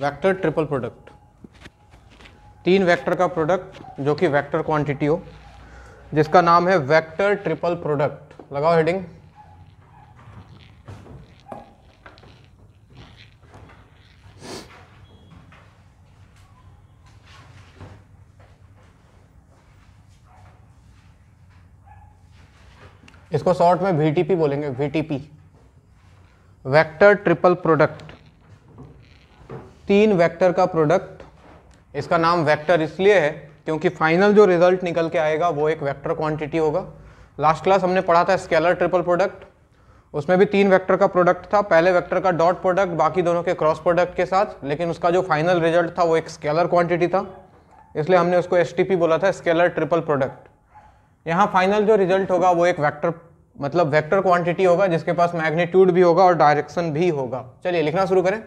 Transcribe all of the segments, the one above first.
Vector triple product तीन vector का product जो कि वेक्टर क्वांटिटी हो जिसका नाम है वेक्टर ट्रिपल प्रोडक्ट लगाओ हेडिंग इसको शॉर्ट में वी बोलेंगे वी वेक्टर ट्रिपल प्रोडक्ट तीन वेक्टर का प्रोडक्ट इसका नाम वेक्टर इसलिए है क्योंकि फाइनल जो रिजल्ट निकल के आएगा वो एक वेक्टर क्वांटिटी होगा लास्ट क्लास हमने पढ़ा था स्केलर ट्रिपल प्रोडक्ट उसमें भी तीन वेक्टर का प्रोडक्ट था पहले वेक्टर का डॉट प्रोडक्ट बाकी दोनों के क्रॉस प्रोडक्ट के साथ लेकिन उसका जो फाइनल रिजल्ट था वो एक स्केलर क्वांटिटी था इसलिए हमने उसको एस बोला था स्केलर ट्रिपल प्रोडक्ट यहाँ फाइनल जो रिजल्ट होगा वो एक वैक्टर मतलब वैक्टर क्वांटिटी होगा जिसके पास मैग्नीट्यूड भी होगा और डायरेक्शन भी होगा चलिए लिखना शुरू करें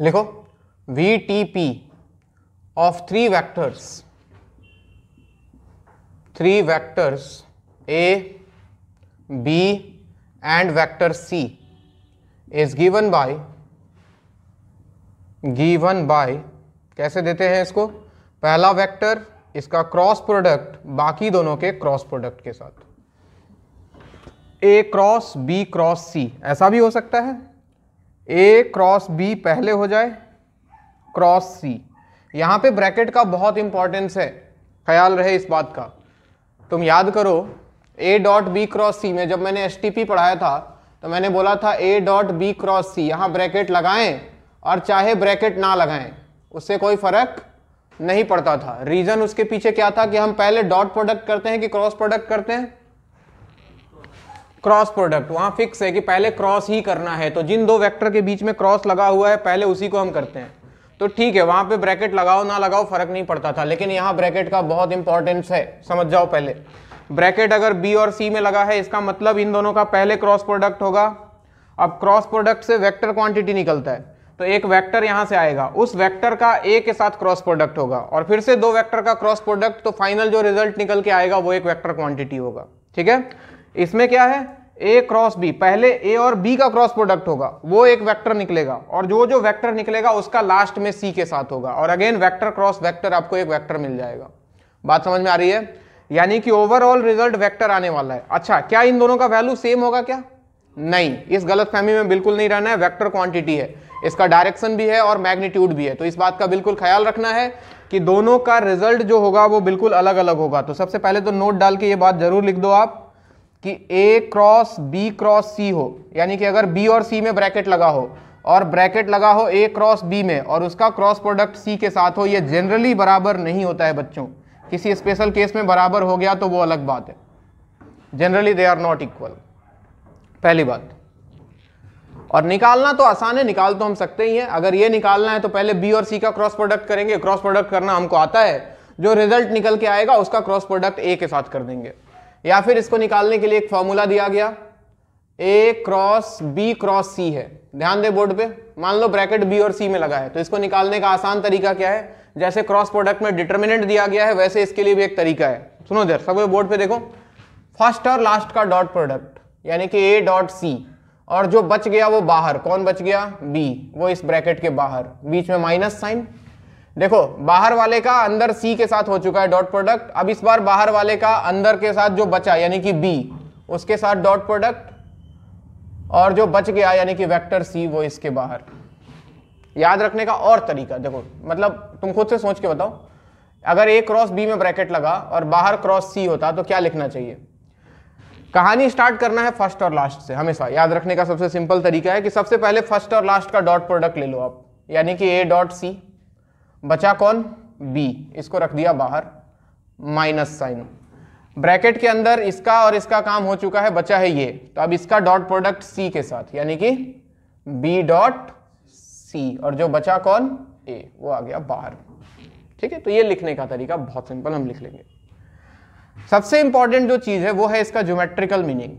लिखो V T P of three vectors three vectors A B and vector C is given by given by कैसे देते हैं इसको पहला वेक्टर इसका क्रॉस प्रोडक्ट बाकी दोनों के क्रॉस प्रोडक्ट के साथ A cross B cross C ऐसा भी हो सकता है ए क्रॉस बी पहले हो जाए क्रॉस सी यहाँ पे ब्रैकेट का बहुत इंपॉर्टेंस है ख्याल रहे इस बात का तुम याद करो A dot B cross C में जब मैंने एस पढ़ाया था तो मैंने बोला था A dot B cross C यहाँ ब्रैकेट लगाएं और चाहे ब्रैकेट ना लगाएं उससे कोई फर्क नहीं पड़ता था रीज़न उसके पीछे क्या था कि हम पहले डॉट प्रोडक्ट करते हैं कि क्रॉस प्रोडक्ट करते हैं क्रॉस प्रोडक्ट वहां फिक्स है कि पहले क्रॉस ही करना है तो जिन दो वेक्टर के बीच में क्रॉस लगा हुआ है पहले उसी को हम करते हैं तो ठीक है वहां पे ब्रैकेट लगाओ ना लगाओ फर्क नहीं पड़ता था लेकिन यहाँ ब्रैकेट का बहुत इंपॉर्टेंस है समझ जाओ पहले ब्रैकेट अगर बी और सी में लगा है इसका मतलब इन दोनों का पहले क्रॉस प्रोडक्ट होगा अब क्रॉस प्रोडक्ट से वैक्टर क्वांटिटी निकलता है तो एक वैक्टर यहाँ से आएगा उस वैक्टर का ए के साथ क्रॉस प्रोडक्ट होगा और फिर से दो वैक्टर का क्रॉस प्रोडक्ट तो फाइनल जो रिजल्ट निकल के आएगा वो एक वैक्टर क्वांटिटी होगा ठीक है इसमें क्या है ए क्रॉस बी पहले ए और बी का क्रॉस प्रोडक्ट होगा वो एक वेक्टर निकलेगा और जो जो वेक्टर निकलेगा उसका लास्ट में सी के साथ होगा और अगेन वेक्टर क्रॉस वेक्टर आपको एक वेक्टर मिल जाएगा बात समझ में आ रही है यानी कि ओवरऑल रिजल्ट वेक्टर आने वाला है अच्छा क्या इन दोनों का वैल्यू सेम होगा क्या नहीं इस गलत फहमी में बिल्कुल नहीं रहना है वेक्टर क्वांटिटी है इसका डायरेक्शन भी है और मैग्नीट्यूड भी है तो इस बात का बिल्कुल ख्याल रखना है कि दोनों का रिजल्ट जो होगा वो बिल्कुल अलग अलग होगा तो सबसे पहले तो नोट डाल के ये बात जरूर लिख दो आप कि A cross B cross C हो यानी कि अगर बी और सी में ब्रैकेट लगा हो और ब्रैकेट लगा हो ए क्रॉस बी में और उसका क्रॉस प्रोडक्ट सी के साथ हो ये जनरली बराबर नहीं होता है बच्चों किसी स्पेशल केस में बराबर हो गया तो वो अलग बात है generally they are not equal पहली बात और निकालना तो आसान है निकाल तो हम सकते ही हैं अगर ये निकालना है तो पहले बी और सी का क्रॉस प्रोडक्ट करेंगे क्रॉस प्रोडक्ट करना हमको आता है जो रिजल्ट निकल के आएगा उसका क्रॉस प्रोडक्ट ए के साथ कर देंगे या फिर इसको निकालने के लिए एक फॉर्मूला दिया गया A cross B cross C है ध्यान दे बोर्ड पे मान लो ब्रैकेट बी और सी में लगा है तो इसको निकालने का आसान तरीका क्या है जैसे क्रॉस प्रोडक्ट में डिटर्मिनेंट दिया गया है वैसे इसके लिए भी एक तरीका है सुनो देर सब बोर्ड पे देखो फर्स्ट और लास्ट का डॉट प्रोडक्ट यानी कि ए डॉट सी और जो बच गया वो बाहर कौन बच गया बी वो इस ब्रैकेट के बाहर बीच में माइनस साइन देखो बाहर वाले का अंदर सी के साथ हो चुका है डॉट प्रोडक्ट अब इस बार बाहर वाले का अंदर के साथ जो बचा यानी कि बी उसके साथ डॉट प्रोडक्ट और जो बच गया यानी कि वेक्टर सी वो इसके बाहर याद रखने का और तरीका देखो मतलब तुम खुद से सोच के बताओ अगर ए क्रॉस बी में ब्रैकेट लगा और बाहर क्रॉस सी होता तो क्या लिखना चाहिए कहानी स्टार्ट करना है फर्स्ट और लास्ट से हमेशा याद रखने का सबसे सिंपल तरीका है कि सबसे पहले फर्स्ट और लास्ट का डॉट प्रोडक्ट ले लो आप यानी कि ए डॉट सी बचा कौन बी इसको रख दिया बाहर माइनस साइन ब्रैकेट के अंदर इसका और इसका काम हो चुका है बचा है ये तो अब इसका डॉट प्रोडक्ट सी के साथ यानी कि बी डॉट सी और जो बचा कौन ए वो आ गया बाहर ठीक है तो ये लिखने का तरीका बहुत सिंपल हम लिख लेंगे सबसे इंपॉर्टेंट जो चीज है वो है इसका ज्योमेट्रिकल मीनिंग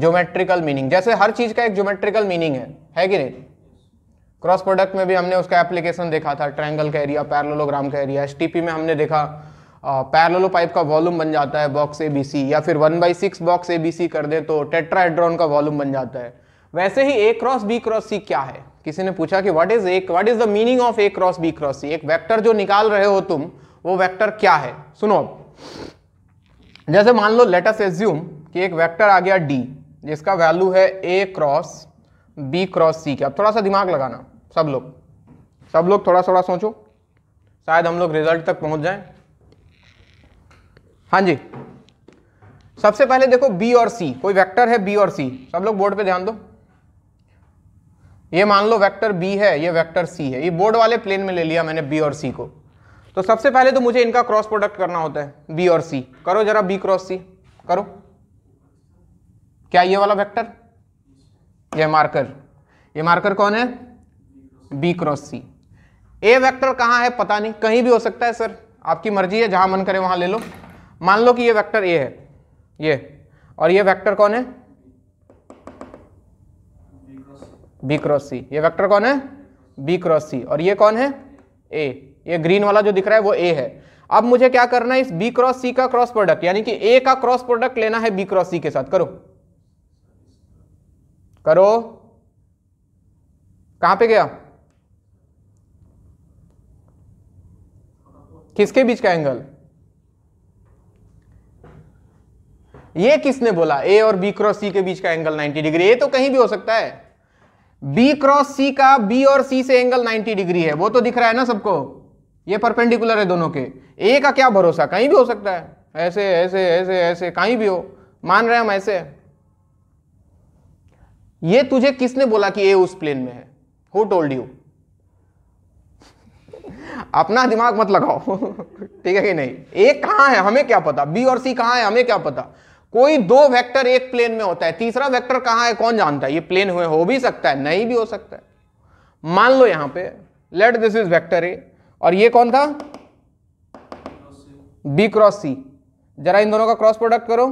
ज्योमेट्रिकल मीनिंग जैसे हर चीज का एक ज्योमेट्रिकल मीनिंग है है कि नहीं क्रॉस प्रोडक्ट में भी हमने उसका एप्लीकेशन देखा था ट्रायंगल का एरिया पैरलोलोग्राम का एरिया एस में हमने देखा पैरलोलो पाइप का वॉल्यूम बन जाता है बॉक्स ए बी सी या फिर one by six box A B C कर दें तो टेट्राहेड्रॉन का वॉल्यूम बन जाता है वैसे ही A cross B cross C क्या है किसी ने पूछा कि what is A what is the meaning of A cross B cross C एक वेक्टर जो निकाल रहे हो तुम वो वेक्टर क्या है सुनो अब जैसे मान लो लेटस एज्यूम कि एक वेक्टर आ गया डी जिसका वैल्यू है ए क्रॉस बी क्रॉस सी के अब थोड़ा सा दिमाग लगाना सब लोग सब लोग थोड़ा थोड़ा सोचो शायद हम लोग रिजल्ट तक पहुंच जाएं हाँ जी सबसे पहले देखो बी और सी कोई वेक्टर है बी और सी सब लोग बोर्ड पे ध्यान दो ये मान लो वेक्टर बी है ये वेक्टर सी है ये बोर्ड वाले प्लेन में ले लिया मैंने बी और सी को तो सबसे पहले तो मुझे इनका क्रॉस प्रोडक्ट करना होता है बी और सी करो जरा बी क्रॉस सी करो क्या ये वाला वेक्टर ये मार्कर ये मार्कर कौन है B cross C A vector कहाँ है पता नहीं कहीं भी हो सकता है सर आपकी मर्जी है जहाँ मन करे वहाँ ले लो मान लो कि ये वेक्टर ए है ये और ये वेक्टर कौन है बी क्रॉस सी ये वेक्टर कौन है बी क्रॉस सी और ये कौन है ए ये ग्रीन वाला जो दिख रहा है वो ए है अब मुझे क्या करना है इस बी क्रॉस सी का क्रॉस प्रोडक्ट यानी कि ए का क्रॉस प्रोडक्ट लेना है बी क्रॉस सी के साथ करो करो कहां पे गया किसके बीच का एंगल ये किसने बोला ए और बी क्रॉस सी के बीच का एंगल 90 डिग्री ये तो कहीं भी हो सकता है बी क्रॉस सी का बी और सी से एंगल 90 डिग्री है वो तो दिख रहा है ना सबको ये परपेंडिकुलर है दोनों के ए का क्या भरोसा कहीं भी हो सकता है ऐसे ऐसे ऐसे ऐसे कहीं भी हो मान रहे हम ऐसे है ये तुझे किसने बोला कि ए उस प्लेन में है हु टोल्ड यू अपना दिमाग मत लगाओ ठीक है कि नहीं ए कहां है हमें क्या पता बी और सी कहां है हमें क्या पता कोई दो वेक्टर एक प्लेन में होता है तीसरा वेक्टर कहां है कौन जानता है ये प्लेन हुए हो भी सकता है नहीं भी हो सकता है मान लो यहां पे let this is vector A और ये कौन था बी क्रॉस सी जरा इन दोनों का क्रॉस प्रोडक्ट करो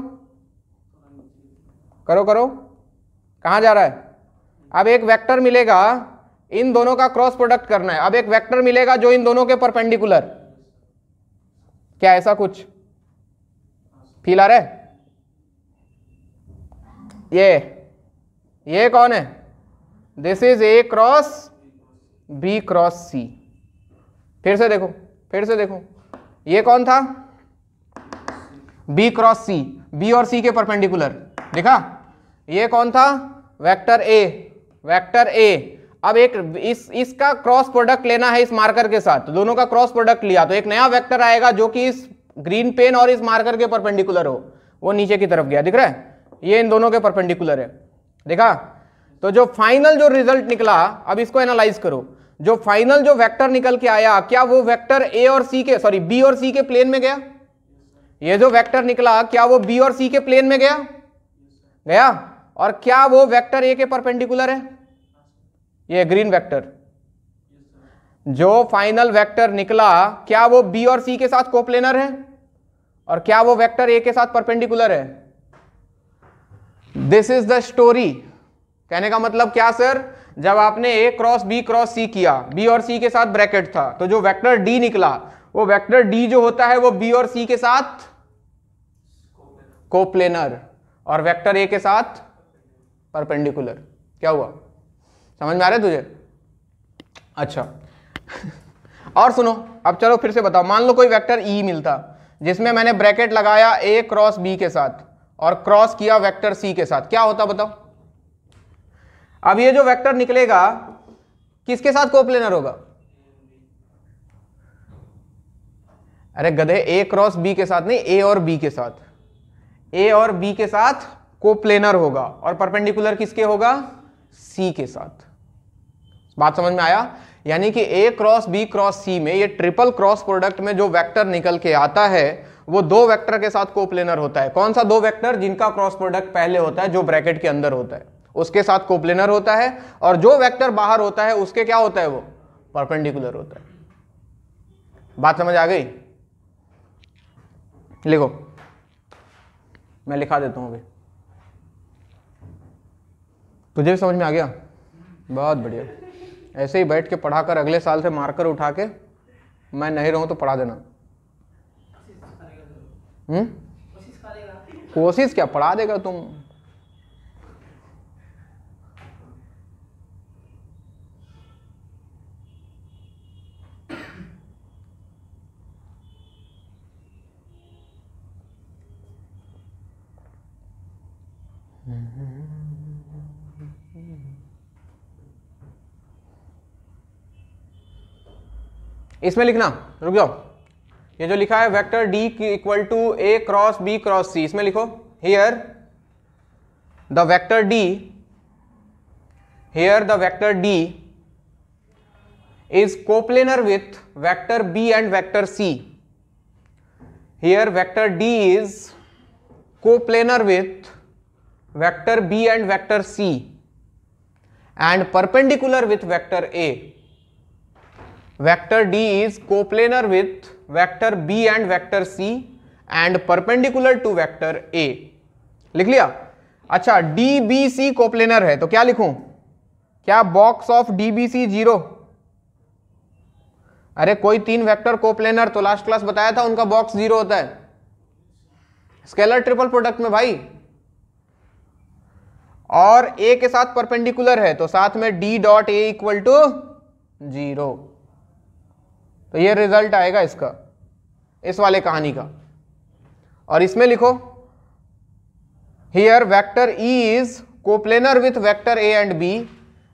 करो करो कहाँ जा रहा है अब एक वेक्टर मिलेगा इन दोनों का क्रॉस प्रोडक्ट करना है अब एक वेक्टर मिलेगा जो इन दोनों के परपेंडिकुलर क्या ऐसा कुछ फील आ रहा है ये ये कौन है this is A cross B cross C फिर से देखो फिर से देखो ये कौन था बी क्रॉस सी बी और सी के परपेंडिकुलर देखा ये कौन था वेक्टर ए वेक्टर ए अब एक इस इसका क्रॉस प्रोडक्ट लेना है इस मार्कर के साथ तो दोनों का क्रॉस प्रोडक्ट लिया तो एक नया वेक्टर आएगा जो कि इस ग्रीन पेन और इस मार्कर के परपेंडिकुलर हो वो नीचे की तरफ गया दिख रहा है ये इन दोनों के परपेंडिकुलर है देखा तो जो फाइनल जो रिजल्ट निकला अब इसको एनालाइज करो जो फाइनल जो वैक्टर निकल के आया क्या वो वैक्टर ए और सी के सॉरी बी और सी के प्लेन में गया ये जो वैक्टर निकला क्या वो बी और सी के प्लेन में गया गया और क्या वो वेक्टर ए के परपेंडिकुलर है ये ग्रीन वेक्टर जो फाइनल वेक्टर निकला क्या वो बी और सी के साथ कोप्लेनर है और क्या वो वेक्टर ए के साथ परपेंडिकुलर है दिस इज द स्टोरी कहने का मतलब क्या सर जब आपने A cross B cross C किया बी और सी के साथ ब्रैकेट था तो जो वेक्टर डी निकला वो वेक्टर डी जो होता है वो बी और सी के साथ कोप्लेनर और वेक्टर ए के साथ परपेंडिकुलर क्या हुआ समझ में आ रहा है तुझे अच्छा और सुनो अब चलो फिर से बताओ मान लो कोई वेक्टर ई e मिलता जिसमें मैंने ब्रैकेट लगाया ए क्रॉस बी के साथ और क्रॉस किया वेक्टर सी के साथ क्या होता बताओ अब ये जो वेक्टर निकलेगा किसके साथ कोप्लेनर होगा अरे गधे ए क्रॉस बी के साथ नहीं ए और बी के साथ ए और बी के साथ कोप्लेनर होगा और परपेंडिकुलर किसके होगा सी के साथ बात समझ में आया यानी कि A cross B cross C में ये ट्रिपल क्रॉस प्रोडक्ट में जो वेक्टर निकल के आता है वो दो वेक्टर के साथ कोप्लेनर होता है कौन सा दो वेक्टर जिनका क्रॉस प्रोडक्ट पहले होता है जो ब्रैकेट के अंदर होता है उसके साथ कोप्लेनर होता है और जो वेक्टर बाहर होता है उसके क्या होता है वो परपेंडिकुलर होता है बात समझ आ गई लिखो मैं लिखा देता हूं अभी तुझे भी समझ में आ गया बहुत बढ़िया ऐसे ही बैठ के पढ़ा कर अगले साल से मार्कर उठा के मैं नहीं रहूँ तो पढ़ा देना हम्म? कोशिश क्या पढ़ा देगा तुम इसमें लिखना रुक जाओ ये जो लिखा है वेक्टर डी की equal to A cross B cross C इसमें लिखो here the vector D here the vector D is coplanar with vector B and vector C here vector D is coplanar with vector B and vector C and perpendicular with vector A vector D is coplanar with vector B and vector C and perpendicular to vector A लिख लिया अच्छा D B सी coplanar है तो क्या लिखूं क्या box of D B C zero अरे कोई तीन वेक्टर कोप्लेनर तो लास्ट क्लास बताया था उनका बॉक्स जीरो होता है स्केलर ट्रिपल प्रोडक्ट में भाई और ए के साथ परपेंडिकुलर है तो साथ में D dot A equal to zero तो ये रिजल्ट आएगा इसका इस वाले कहानी का और इसमें लिखो here vector E is coplanar with vector A and B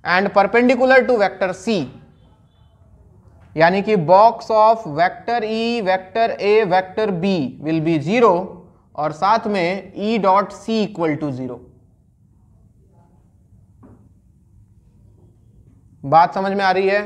and perpendicular to vector C यानी कि box of vector E vector A vector B will be zero और साथ में E dot C equal to zero बात समझ में आ रही है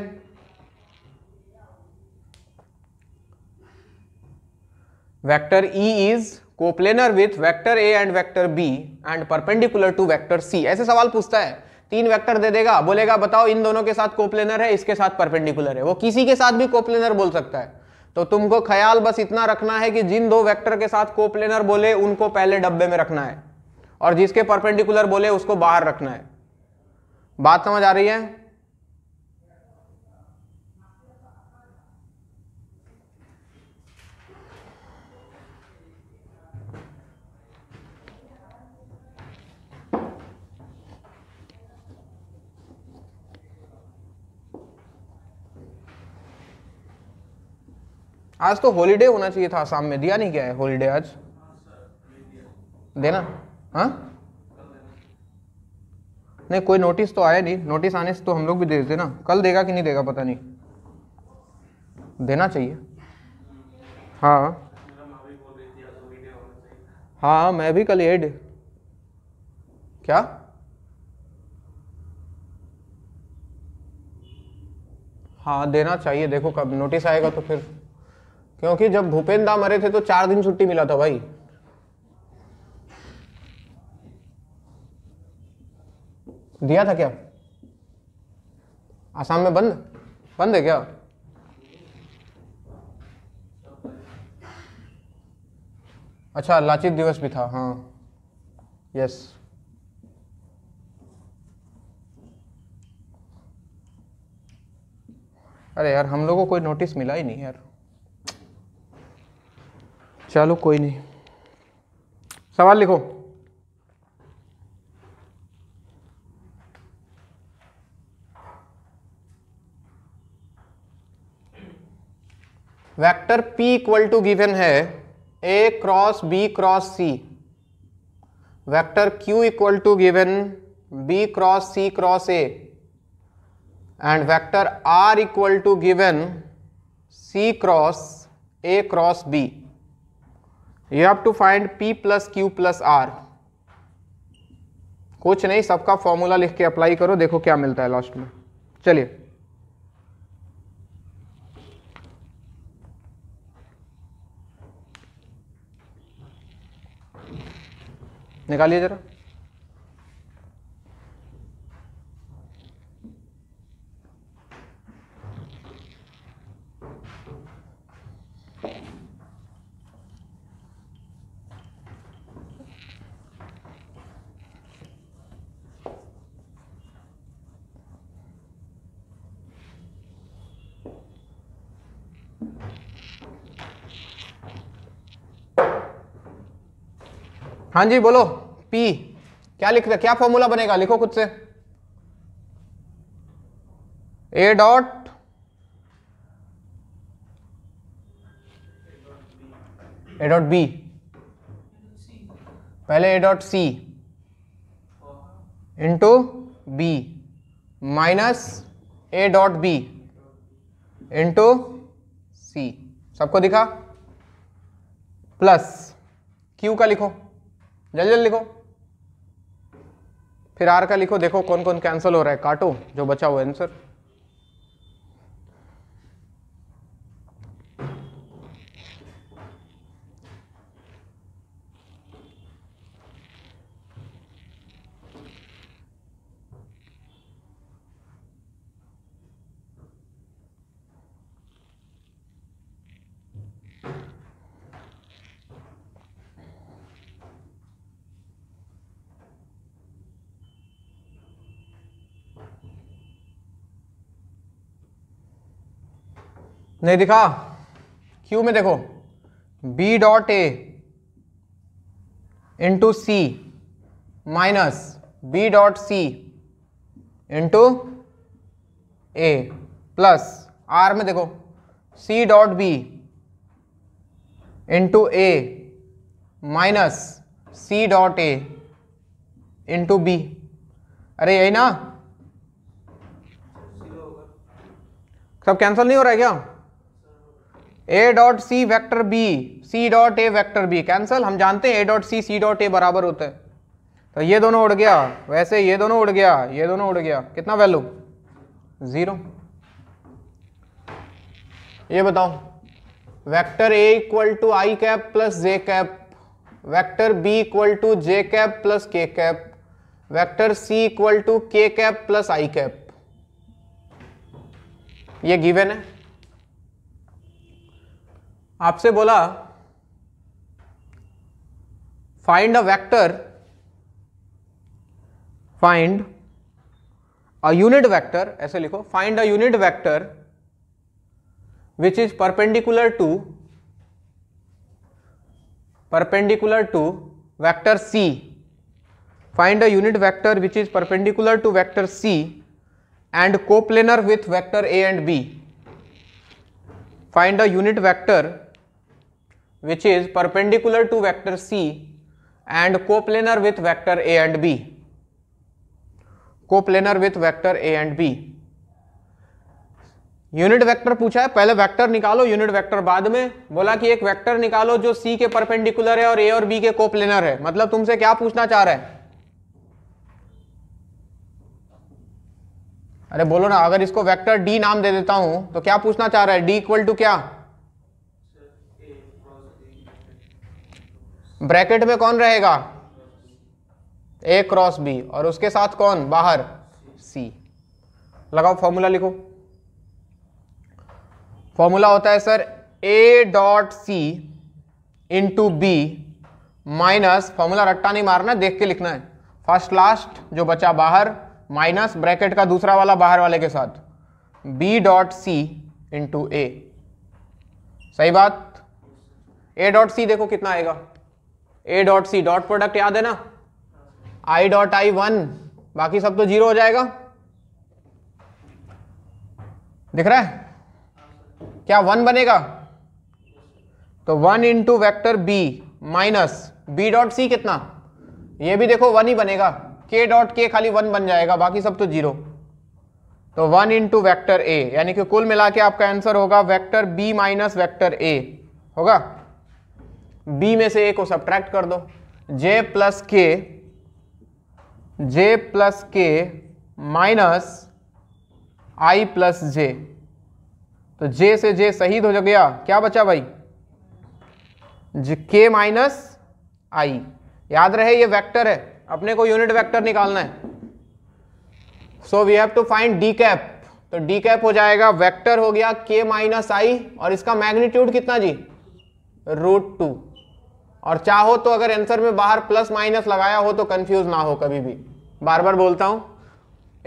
vector E is coplanar with vector A and vector B and perpendicular to vector C ऐसे सवाल पूछता है तीन वेक्टर दे देगा बोलेगा बताओ इन दोनों के साथ कोप्लेनर है इसके साथ परपेंडिकुलर है वो किसी के साथ भी कोप्लेनर बोल सकता है तो तुमको ख्याल बस इतना रखना है कि जिन दो वेक्टर के साथ कोप्लेनर बोले उनको पहले डब्बे में रखना है और जिसके परपेंडिकुलर बोले उसको बाहर रखना है बात समझ आ रही है आज तो हॉलीडे होना चाहिए था आसाम में दिया नहीं क्या है हॉलीडे आज देना हाँ नहीं कोई नोटिस तो आया नहीं नोटिस आने से तो हम लोग भी दे देते ना कल देगा कि नहीं देगा पता नहीं देना चाहिए हाँ हाँ मैं भी कल एड क्या हाँ देना चाहिए देखो कब नोटिस आएगा तो फिर क्योंकि जब भूपेन्द्र दा मरे थे तो चार दिन छुट्टी मिला था भाई दिया था क्या आसाम में बंद बंद है क्या अच्छा लाचित दिवस भी था हाँ यस अरे यार हम लोगों को कोई नोटिस मिला ही नहीं यार चलो कोई नहीं सवाल लिखो vector p equal to given है a cross b cross c vector q equal to given b cross c cross a and vector r equal to given c cross a cross b you have to find P plus Q plus R कुछ नहीं सबका formula लिख के apply करो देखो क्या मिलता है लास्ट में चलिए निकालिए जरा हाँ जी बोलो पी क्या लिख रहे क्या फॉर्मूला बनेगा लिखो खुद से A dot A dot B पहले A dot C into B minus A dot B into C सबको दिखा प्लस क्यू का लिखो जल्दी जल्दी लिखो फिर आर का लिखो देखो कौन कौन कैंसिल हो रहा है काटो जो बचा हुआ आंसर नहीं दिखा क्यू में देखो B dot A into C minus B dot C into A plus R में देखो C dot B into A minus C dot A into B अरे यही ना सब कैंसिल नहीं हो रहा है क्या A dot C vector B C dot A vector B cancel हम जानते हैं ए डॉट सी सी डॉट ए बराबर होता है तो ये दोनों उड़ गया वैसे ये दोनों उड़ गया ये दोनों उड़ गया कितना वैल्यू ज़ीरो ये बताओ vector A equal to I cap plus J cap vector B equal to J cap plus K cap vector C equal to K cap plus I cap ये गिवन है आपसे बोला find a vector find a unit vector ऐसे लिखो find a unit vector which is perpendicular to perpendicular to vector C find a unit vector which is perpendicular to vector C and coplanar with vector A and B find a unit vector which to vector C and C and coplanar with vector A and B. Coplanar with vector A and B unit vector पूछा है पहले vector निकालो unit vector बाद में बोला कि एक vector निकालो जो सी के परपेंडिकुलर है और ए और बी के कोप्लेनर है मतलब तुमसे क्या पूछना चाह रहा है अरे बोलो ना अगर इसको वेक्टर डी नाम दे देता हूं तो क्या पूछना चाह रहा है डी इक्वल टू क्या ब्रैकेट में कौन रहेगा ए क्रॉस बी और उसके साथ कौन बाहर सी लगाओ फॉर्मूला लिखो फॉर्मूला होता है sir A dot C into B minus formula रट्टा नहीं मारना देख के लिखना है फर्स्ट लास्ट जो बचा बाहर माइनस ब्रैकेट का दूसरा वाला बाहर वाले के साथ B dot C into A सही बात ए डॉट सी देखो कितना आएगा A dot C dot product याद है ना आई डॉट आई वन बाकी सब तो जीरो हो जाएगा दिख रहा है क्या वन बनेगा तो one into vector B minus B dot C कितना ये भी देखो वन ही बनेगा के डॉट के खाली वन बन जाएगा बाकी सब तो जीरो तो वन इंटू वैक्टर ए यानी कि कुल मिला के आपका आंसर होगा vector B minus vector A होगा बी में से ए को सब्ट्रैक्ट कर दो J plus K J plus K minus I plus J तो जे से जे शहीद हो गया क्या बचा भाई के माइनस आई याद रहे ये वेक्टर है अपने को यूनिट वेक्टर निकालना है so we have to find D cap तो डी कैप हो जाएगा वेक्टर हो गया के माइनस आई और इसका मैग्नीट्यूड कितना जी रूट टू और चाहो तो अगर आंसर में बाहर प्लस माइनस लगाया हो तो कंफ्यूज ना हो कभी भी बार बार बोलता हूँ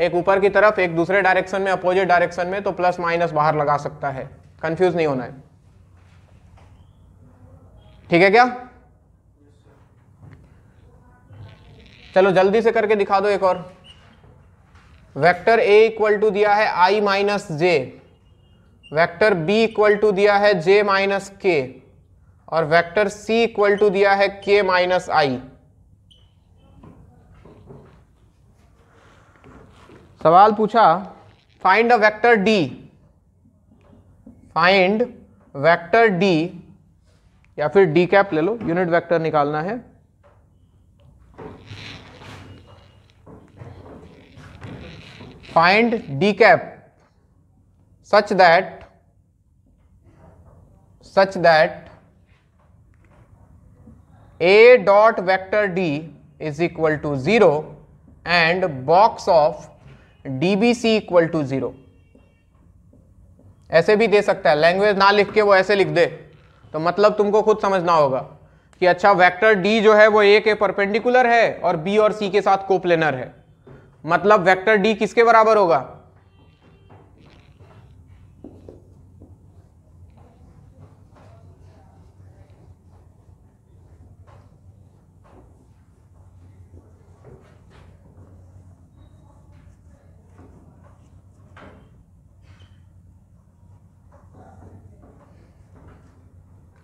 एक ऊपर की तरफ एक दूसरे डायरेक्शन में अपोजिट डायरेक्शन में तो प्लस माइनस बाहर लगा सकता है कंफ्यूज नहीं होना है ठीक है क्या चलो जल्दी से करके दिखा दो एक और वेक्टर ए इक्वल टू दिया है I minus J vector B equal to दिया है जे माइनस के और वेक्टर c इक्वल टू दिया है k माइनस आई सवाल पूछा find a vector d find vector d या फिर d कैप ले लो यूनिट वेक्टर निकालना है find d cap such that such that a dot vector d is equal to 0 and box of dbc equal to 0 ऐसे भी दे सकता है language ना लिख के वो ऐसे लिख दे तो मतलब तुमको खुद समझना होगा कि अच्छा वेक्टर डी जो है वो ए के परपेंडिकुलर है और बी और सी के साथ कोप्लेनर है मतलब वेक्टर डी किसके बराबर होगा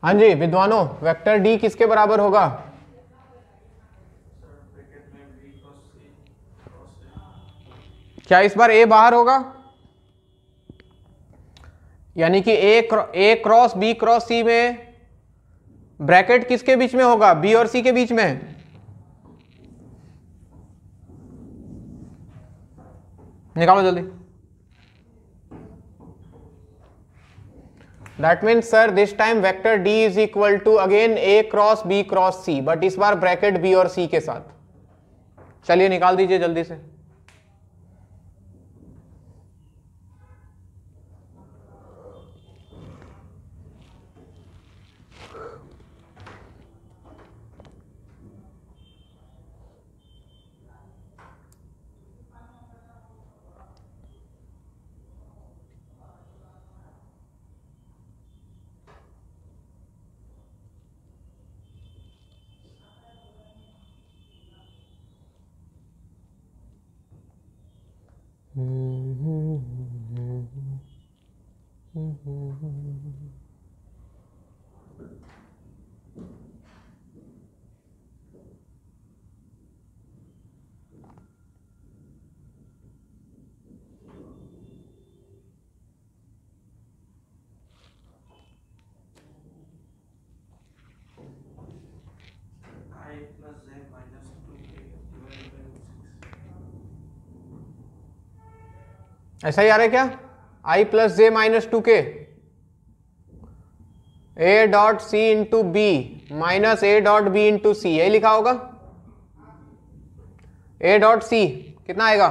हाँ जी विद्वानों वेक्टर डी किसके बराबर होगा क्या इस बार ए बाहर होगा यानी कि A cross B cross C में ब्रैकेट किसके बीच में होगा बी और सी के बीच में निकालो जल्दी that means sir this time vector D is equal to again A cross B cross C but इस बार ब्रैकेट बी और सी के साथ चलिए निकाल दीजिए जल्दी से ऐसा ही आ रहा है क्या I plus J minus two K A dot C into B minus A dot B into C यही लिखा होगा ए डॉट सी कितना आएगा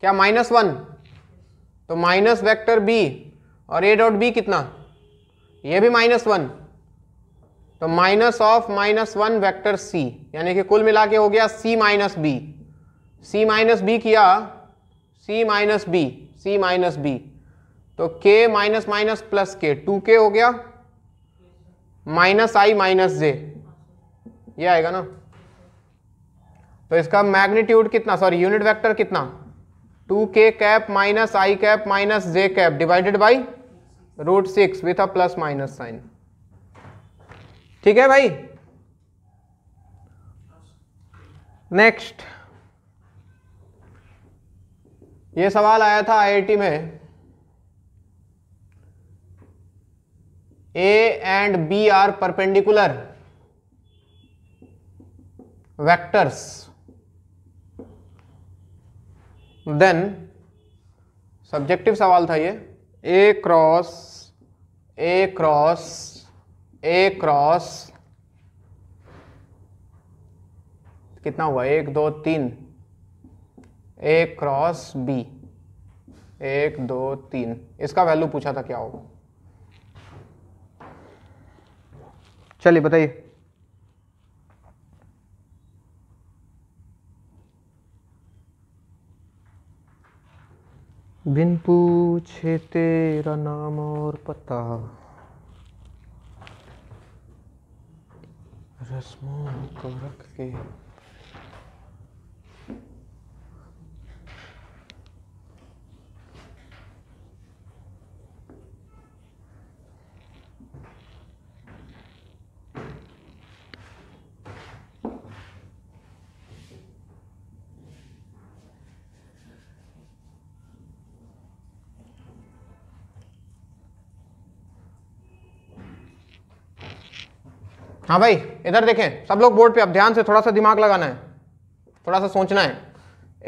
क्या माइनस वन तो माइनस वेक्टर बी और ए डॉट बी कितना ये भी माइनस वन तो minus of minus one vector C यानी कि कुल मिला के हो गया C minus B C minus B किया c minus B C minus B तो K minus minus plus K two K हो गया माइनस आई माइनस जे ये आएगा ना तो इसका मैग्नीट्यूड कितना सॉरी यूनिट वेक्टर कितना two K cap minus I cap minus J cap divided by root six with a plus minus sign ठीक है भाई नेक्स्ट ये सवाल आया था आईआईटी में A and B are perpendicular vectors then subjective सवाल था ये A cross A cross A cross कितना हुआ एक दो तीन ए क्रॉस बी एक दो तीन इसका वैल्यू पूछा था क्या होगा चलिए बताइए बिन पूछे तेरा नाम और पता रस्मों को रख के हाँ भाई इधर देखें सब लोग बोर्ड पे अब ध्यान से थोड़ा सा दिमाग लगाना है थोड़ा सा सोचना है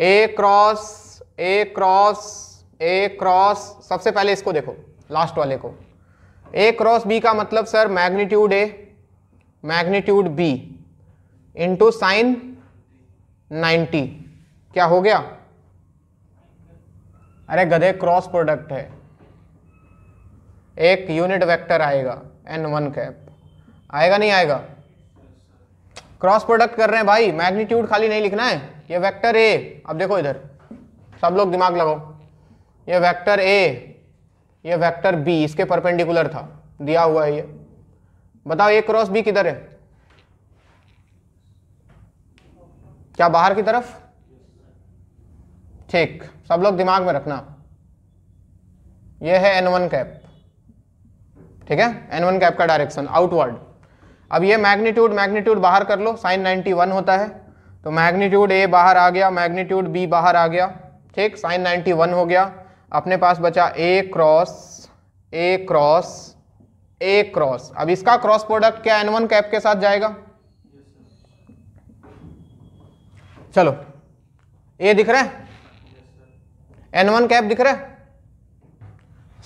ए क्रॉस ए क्रॉस ए क्रॉस सबसे पहले इसको देखो लास्ट वाले को ए क्रॉस बी का मतलब सर मैग्नीट्यूड ए मैग्नीट्यूड बी इंटू साइन 90 क्या हो गया अरे गधे क्रॉस प्रोडक्ट है एक यूनिट वेक्टर आएगा एन वन कैप आएगा नहीं आएगा क्रॉस प्रोडक्ट कर रहे हैं भाई मैग्नीट्यूड खाली नहीं लिखना है ये वेक्टर ए अब देखो इधर सब लोग दिमाग लगाओ ये वेक्टर ए ये वेक्टर बी इसके परपेंडिकुलर था दिया हुआ है ये बताओ ए क्रॉस बी किधर है क्या बाहर की तरफ ठीक सब लोग दिमाग में रखना ये है एन वन कैप ठीक है एन वन कैप का डायरेक्शन आउटवर्ड अब ये मैग्नीट्यूड मैग्नीट्यूड बाहर कर लो साइन 91 होता है तो मैग्नीट्यूड ए बाहर आ गया मैग्नीट्यूड बी बाहर आ गया ठीक साइन 91 हो गया अपने पास बचा a cross A cross A cross अब इसका क्रॉस प्रोडक्ट क्या एन वन कैप के साथ जाएगा चलो ए दिख रहा है एन वन कैप दिख रहा है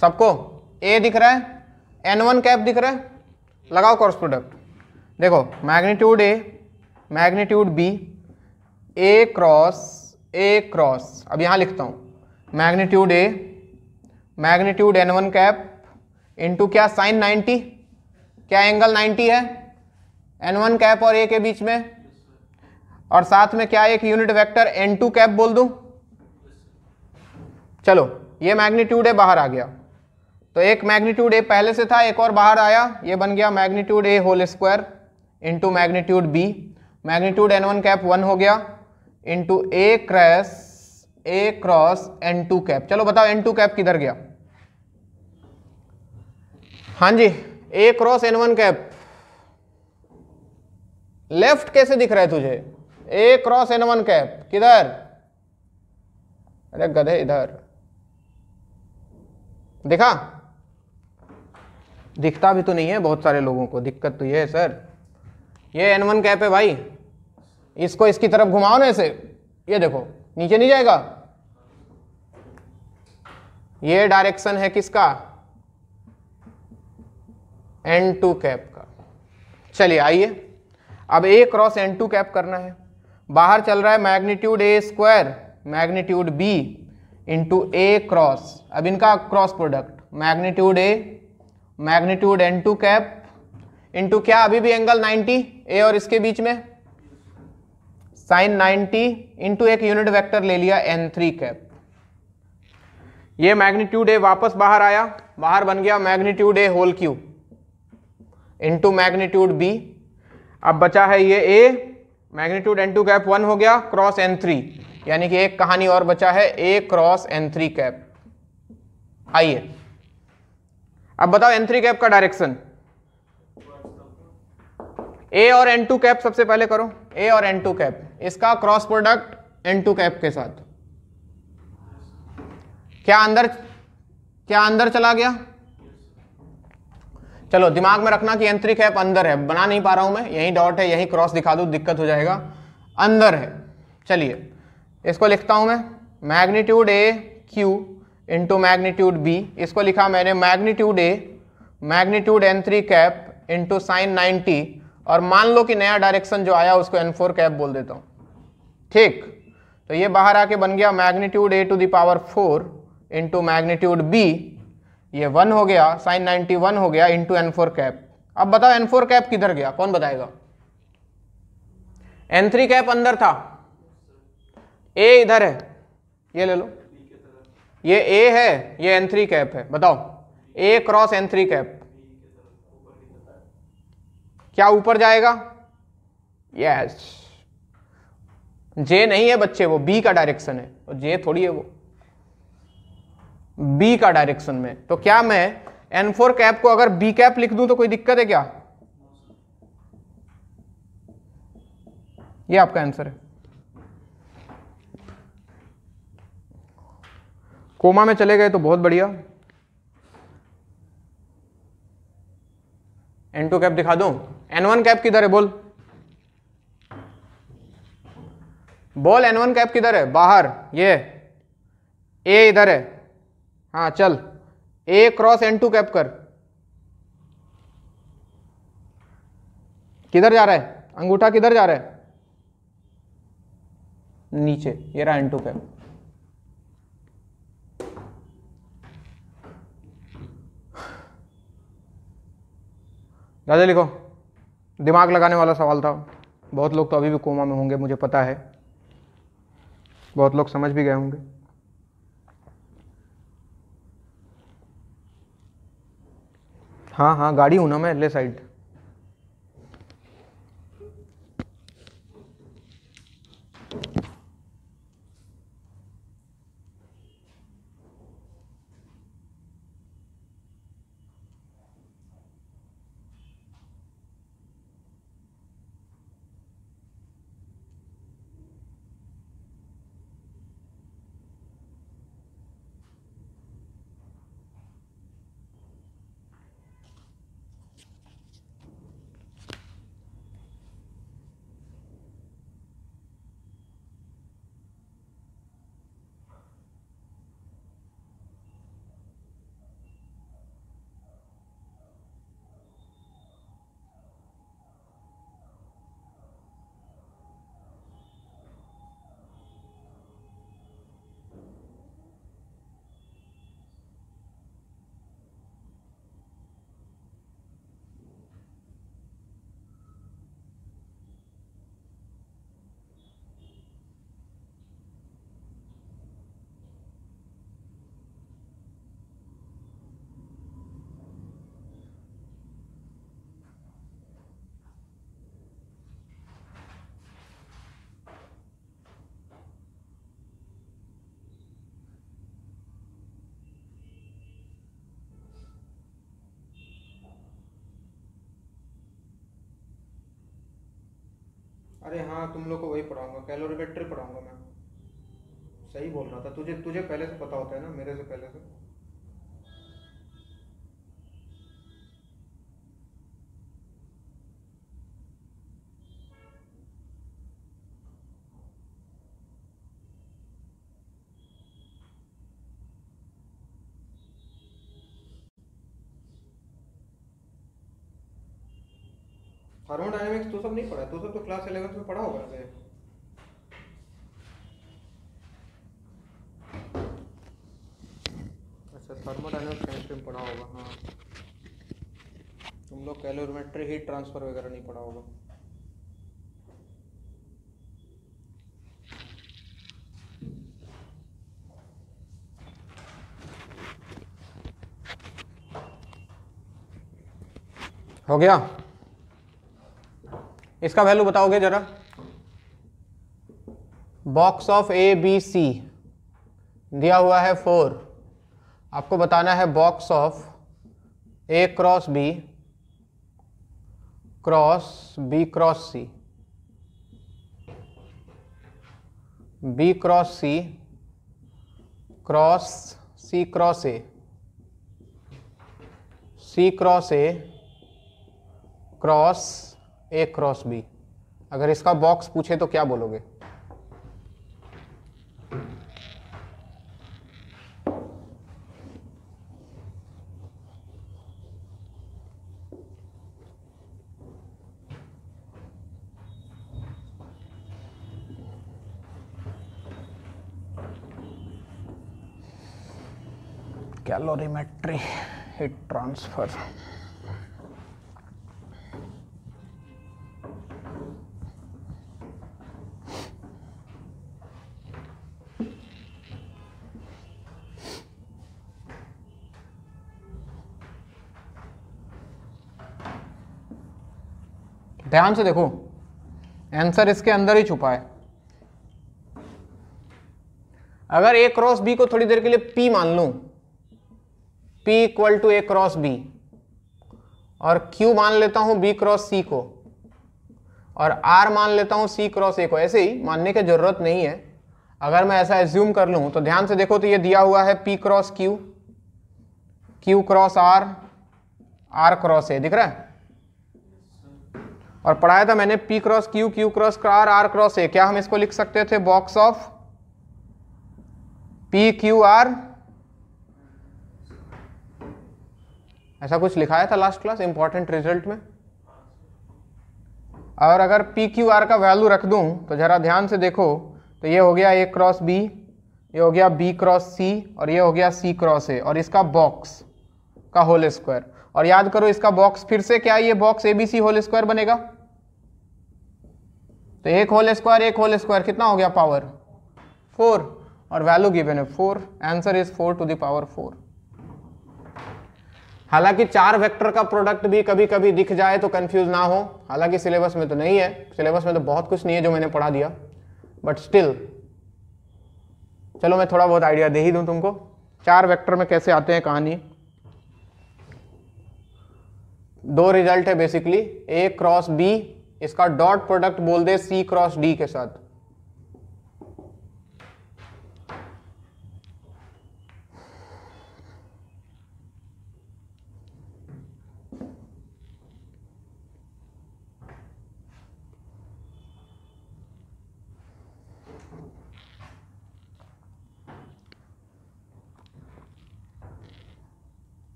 सबको ए दिख रहा है एन वन कैप दिख रहा है लगाओ क्रॉस प्रोडक्ट देखो magnitude A magnitude b a cross A cross अब यहाँ लिखता हूँ मैग्नीट्यूड ए magnitude n one cap into क्या साइन 90 क्या एंगल 90 है एन वन कैप और ए के बीच में और साथ में क्या एक unit vector n two cap बोल दूँ चलो ये मैग्नीट्यूड ए बाहर आ गया तो एक मैग्नीट्यूड ए पहले से था एक और बाहर आया ये बन गया magnitude a whole square into magnitude b magnitude n one cap one हो गया into a cross a cross n two cap चलो बताओ एन टू कैप किधर गया हाँ जी a cross n one cap left कैसे दिख रहा है तुझे a cross n one cap किधर अरे गधे इधर दिखा दिखता भी तो नहीं है बहुत सारे लोगों को दिक्कत तो यह है सर ये एन वन कैप है भाई इसको इसकी तरफ घुमाओ ना इसे ये देखो नीचे नहीं जाएगा ये डायरेक्शन है किसका एन टू कैप का चलिए आइए अब a cross n two cap करना है बाहर चल रहा है magnitude a square magnitude B into a cross अब इनका क्रॉस प्रोडक्ट मैग्नीट्यूड ए magnitude n two cap into क्या अभी भी एंगल 90 ए और इसके बीच में साइन 90 इंटू एक यूनिट वेक्टर ले लिया एन थ्री कैप ये मैग्नीट्यूड ए वापस बाहर आया बाहर बन गया magnitude a whole cube into magnitude b अब बचा है ये a magnitude n two cap one हो गया क्रॉस एन थ्री यानी कि एक कहानी और बचा है ए क्रॉस एन थ्री कैप आइए अब बताओ एन थ्री कैप का डायरेक्शन ए और एन टू कैप सबसे पहले करो ए और एन टू कैप इसका cross product n two cap के साथ क्या अंदर क्या अंदर चला गया चलो दिमाग में रखना कि एन थ्री कैप अंदर है बना नहीं पा रहा हूं मैं यही डॉट है यही क्रॉस दिखा दू दिक्कत हो जाएगा अंदर है चलिए इसको लिखता हूं मैं magnitude a cube into magnitude b इसको लिखा मैंने मैग्नीट्यूड ए magnitude n three cap into sine ninety और मान लो कि नया डायरेक्शन जो आया उसको एन फोर कैप बोल देता हूँ ठीक तो ये बाहर आके बन गया magnitude a to power four into magnitude b ये वन हो गया साइन नाइनटी वन हो गया इंटू एन फोर कैप अब बताओ एन फोर कैप किधर गया कौन बताएगा एन थ्री कैप अंदर था ए इधर है ये ले लो ये ए है ये एन थ्री कैप है बताओ a cross n three cap क्या ऊपर जाएगा यस जे नहीं है बच्चे वो बी का डायरेक्शन है और जे थोड़ी है वो बी का डायरेक्शन में तो क्या मैं एन फोर कैप को अगर बी कैप लिख दूं तो कोई दिक्कत है क्या ये आपका आंसर है कोमा में चले गए तो बहुत बढ़िया एन टू कैप दिखा दूं एन वन कैप किधर है बोल बोल एन वन कैप किधर है बाहर ये ए इधर है हाँ चल a cross n two cap कर किधर जा रहा है अंगूठा किधर जा रहा है नीचे ये रहा एन टू कैप राजा लिखो दिमाग लगाने वाला सवाल था बहुत लोग तो अभी भी कोमा में होंगे मुझे पता है बहुत लोग समझ भी गए होंगे हाँ हाँ गाड़ी हूँ ना मैं ले साइड अरे हाँ तुम लोग को वही पढ़ाऊंगा कैलोरीमेट्री पढ़ाऊंगा मैं सही बोल रहा था तुझे तुझे पहले से पता होता है ना मेरे से पहले से थर्मोडायनेमिक्स तो सब नहीं पढ़ा तो सब तो क्लास इलेवेंथ में पढ़ा होगा आपने अच्छा थर्मोडायनेमिक्स केमिस्ट्री में पढ़ा होगा हाँ तुम लोग कैलोरीमेट्री हीट ट्रांसफर वगैरह नहीं पढ़ा होगा हो गया इसका वैल्यू बताओगे जरा box of a B c दिया हुआ है फोर आपको बताना है box of A cross B cross B cross c b cross c cross c cross a c cross A cross A cross b अगर इसका बॉक्स पूछे तो क्या बोलोगे कैलोरीमेट्री हिट ट्रांसफर ध्यान से देखो आंसर इसके अंदर ही छुपा है अगर ए क्रॉस बी को थोड़ी देर के लिए पी मान लू p equal to A cross b और क्यू मान लेता हूं बी क्रॉस सी को और आर मान लेता हूं सी क्रॉस ए को ऐसे ही मानने की जरूरत नहीं है अगर मैं ऐसा एज्यूम कर लू तो ध्यान से देखो तो ये दिया हुआ है p cross q q cross r r cross a दिख रहा है और पढ़ाया था मैंने p cross q q cross r r cross a क्या हम इसको लिख सकते थे box of p q r ऐसा कुछ लिखाया था लास्ट क्लास इंपॉर्टेंट रिजल्ट में और अगर पी क्यू आर का वैल्यू रख दूं तो ज़रा ध्यान से देखो तो ये हो गया ए क्रॉस बी ये हो गया बी क्रॉस सी और ये हो गया सी क्रॉस ए और इसका बॉक्स का होल स्क्वायर और याद करो इसका बॉक्स फिर से क्या ये बॉक्स एबीसी होल स्क्वायर बनेगा तो एक होल स्क्वायर एक होल स्क्वायर कितना हो गया पावर फोर और वैल्यू गिवेन है four answer is four to the power four हालांकि चार वेक्टर का प्रोडक्ट भी कभी कभी दिख जाए तो कंफ्यूज ना हो हालांकि सिलेबस में तो नहीं है सिलेबस में तो बहुत कुछ नहीं है जो मैंने पढ़ा दिया बट स्टिल चलो मैं थोड़ा बहुत आइडिया दे ही दूं तुमको चार वेक्टर में कैसे आते हैं कहानी दो रिजल्ट है बेसिकली ए क्रॉस बी इसका डॉट प्रोडक्ट बोल दे सी क्रॉस डी के साथ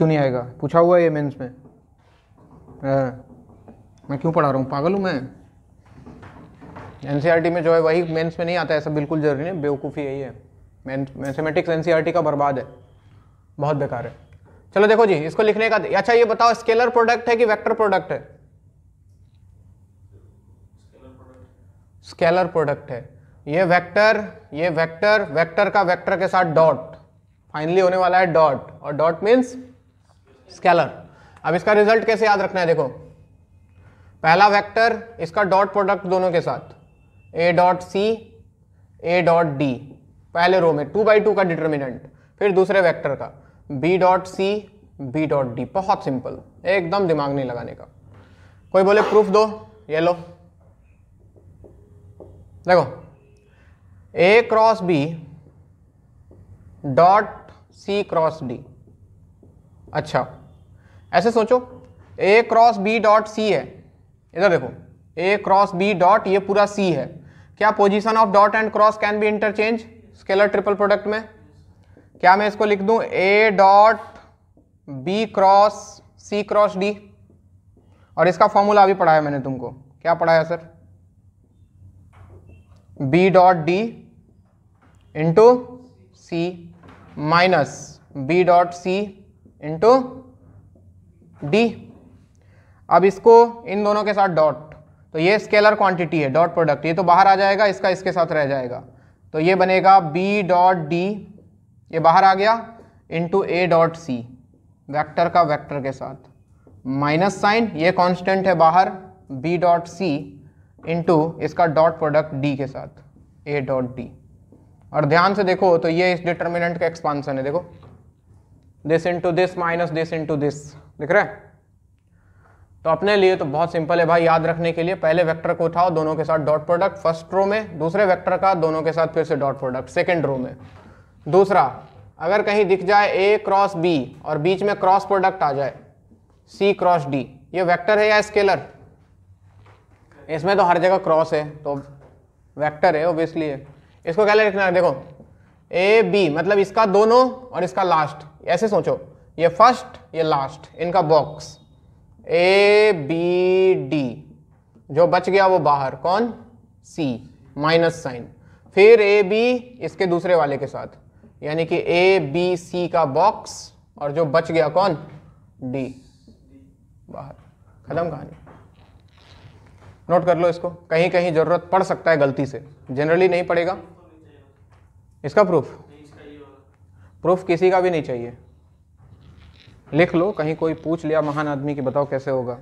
क्यों नहीं आएगा पूछा हुआ है ये मेंस में आ, मैं क्यों पढ़ा रहा हूँ पागल हूँ मैं एन e में जो है वही मेंस में नहीं आता ऐसा बिल्कुल जरूरी नहीं बेवकूफ़ी यही है मैथमेटिक्स एन e का बर्बाद है बहुत बेकार है चलो देखो जी इसको लिखने का अच्छा ये बताओ स्केलर प्रोडक्ट है कि वैक्टर प्रोडक्ट है स्केलर प्रोडक्ट है ये वेक्टर ये वेक्टर वेक्टर का वेक्टर के साथ डॉट फाइनली होने वाला है डॉट और डॉट मीन्स स्केलर अब इसका रिजल्ट कैसे याद रखना है देखो पहला वेक्टर इसका डॉट प्रोडक्ट दोनों के साथ a dot c a dot d पहले रो में टू बाई टू का डिटर्मिनेंट फिर दूसरे वेक्टर का b dot c b dot d बहुत सिंपल एकदम दिमाग नहीं लगाने का कोई बोले प्रूफ दो ये लो देखो a cross b dot c cross d अच्छा ऐसे सोचो a cross b dot c है इधर देखो ए क्रॉस बी डॉट ये पूरा सी है क्या position of dot and cross can be interchange scalar triple product में क्या मैं इसको लिख दूं a dot B cross c cross d और इसका फॉर्मूला अभी पढ़ाया मैंने तुमको क्या पढ़ाया sir b dot d into सी माइनस बी डॉट सी इंटू डी अब इसको इन दोनों के साथ डॉट तो ये स्केलर क्वांटिटी है डॉट प्रोडक्ट ये तो बाहर आ जाएगा इसका इसके साथ रह जाएगा तो ये बनेगा बी डॉट डी ये बाहर आ गया into a dot C vector का वैक्टर के साथ माइनस साइन ये कॉन्स्टेंट है बाहर बी डॉट सी इंटू इसका डॉट प्रोडक्ट डी के साथ ए डॉट डी और ध्यान से देखो तो ये इस डिटर्मिनेंट का एक्सपांसन है देखो this into this minus this into this दिख रहा है तो अपने लिए तो बहुत सिंपल है भाई याद रखने के लिए पहले वेक्टर को उठाओ दोनों के साथ डॉट प्रोडक्ट फर्स्ट रो में दूसरे वेक्टर का दोनों के साथ फिर से डॉट प्रोडक्ट सेकेंड रो में दूसरा अगर कहीं दिख जाए ए क्रॉस बी और बीच में क्रॉस प्रोडक्ट आ जाए सी क्रॉस डी ये वेक्टर है या स्केलर इसमें तो हर जगह क्रॉस है तो वैक्टर है ओबियसली इसको क्या लिखना है देखो ए बी मतलब इसका दोनों और इसका लास्ट ऐसे सोचो ये फर्स्ट ये लास्ट इनका बॉक्स ए बी डी जो बच गया वो बाहर कौन सी माइनस साइन फिर ए बी इसके दूसरे वाले के साथ यानी कि ए बी सी का बॉक्स और जो बच गया कौन डी बाहर खत्म कहानी नोट कर लो इसको कहीं कहीं ज़रूरत पड़ सकता है गलती से जनरली नहीं पड़ेगा इसका प्रूफ प्रूफ किसी का भी नहीं चाहिए लिख लो कहीं कोई पूछ लिया महान आदमी की बताओ कैसे होगा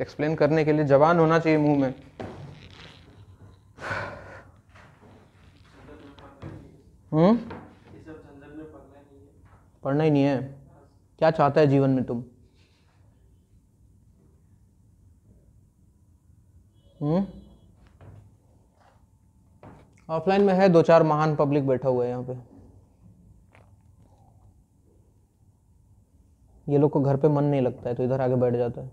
एक्सप्लेन करने के लिए जवान होना चाहिए मुंह में हम्म पढ़ना ही नहीं है क्या चाहता है जीवन में तुम हम्म ऑफलाइन में है दो चार महान पब्लिक बैठा हुआ है यहाँ पे ये लोग को घर पे मन नहीं लगता है तो इधर आगे बैठ जाता है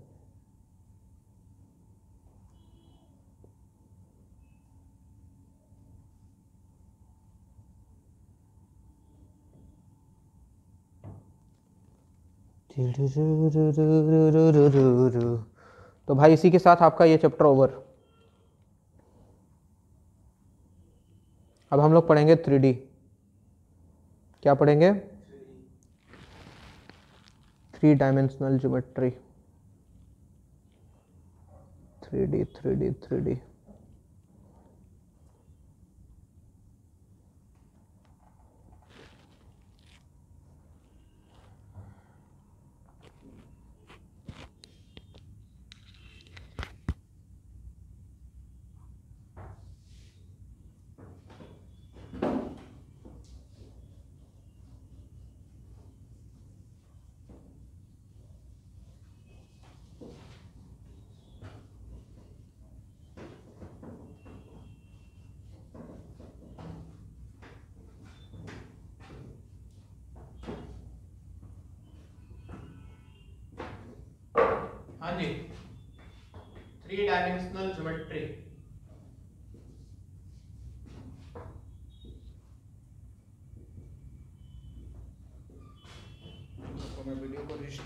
तो भाई इसी के साथ आपका ये चैप्टर ओवर अब हम लोग पढ़ेंगे थ्री क्या पढ़ेंगे three-dimensional geometry 3D 3D 3D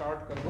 start कर दो